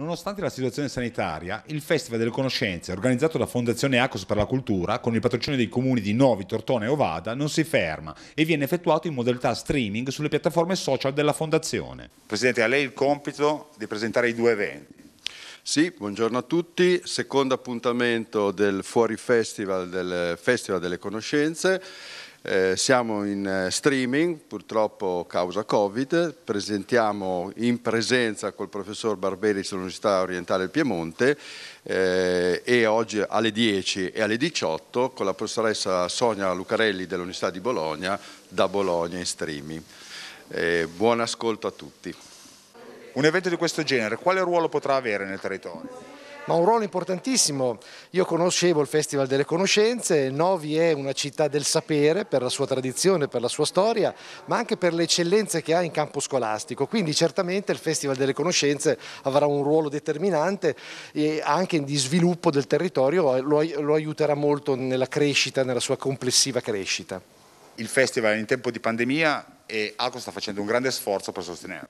Nonostante la situazione sanitaria, il Festival delle Conoscenze, organizzato da Fondazione Acos per la Cultura, con il patrocinio dei comuni di Novi, Tortone e Ovada, non si ferma e viene effettuato in modalità streaming sulle piattaforme social della Fondazione. Presidente, a lei il compito di presentare i due eventi. Sì, buongiorno a tutti. Secondo appuntamento del Fuori Festival, del Festival delle Conoscenze. Eh, siamo in eh, streaming, purtroppo causa Covid, presentiamo in presenza col professor Barberi dell'Università Orientale del Piemonte eh, e oggi alle 10 e alle 18 con la professoressa Sonia Lucarelli dell'Università di Bologna da Bologna in streaming. Eh, buon ascolto a tutti. Un evento di questo genere quale ruolo potrà avere nel territorio? ma un ruolo importantissimo. Io conoscevo il Festival delle Conoscenze, Novi è una città del sapere per la sua tradizione, per la sua storia, ma anche per le eccellenze che ha in campo scolastico, quindi certamente il Festival delle Conoscenze avrà un ruolo determinante e anche di sviluppo del territorio eh, lo, lo aiuterà molto nella crescita, nella sua complessiva crescita. Il festival è in tempo di pandemia e Alco sta facendo un grande sforzo per sostenerlo.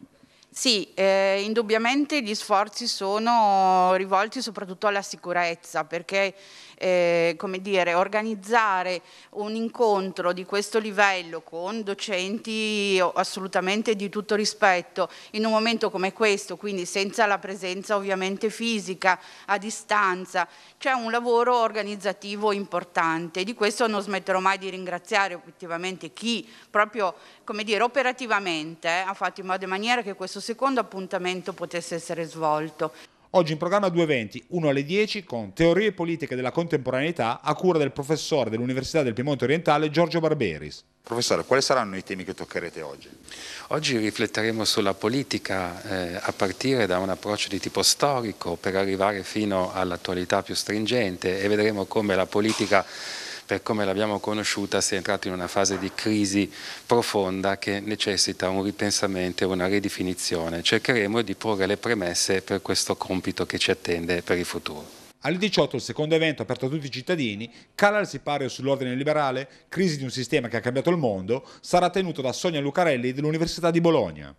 Sì, eh, indubbiamente gli sforzi sono rivolti soprattutto alla sicurezza perché eh, come dire, organizzare un incontro di questo livello con docenti assolutamente di tutto rispetto in un momento come questo, quindi senza la presenza ovviamente fisica, a distanza, c'è un lavoro organizzativo importante. Di questo non smetterò mai di ringraziare effettivamente chi proprio come dire, operativamente eh, ha fatto in modo e maniera che questo questo secondo appuntamento potesse essere svolto. Oggi in programma due eventi, uno alle 10 con Teorie politiche della contemporaneità a cura del professore dell'Università del Piemonte Orientale Giorgio Barberis. Professore, quali saranno i temi che toccherete oggi? Oggi rifletteremo sulla politica eh, a partire da un approccio di tipo storico per arrivare fino all'attualità più stringente e vedremo come la politica per come l'abbiamo conosciuta si è entrato in una fase di crisi profonda che necessita un ripensamento e una ridefinizione. Cercheremo di porre le premesse per questo compito che ci attende per il futuro. Alle 18 il secondo evento aperto a tutti i cittadini, cala il sipario sull'ordine liberale, crisi di un sistema che ha cambiato il mondo, sarà tenuto da Sonia Lucarelli dell'Università di Bologna.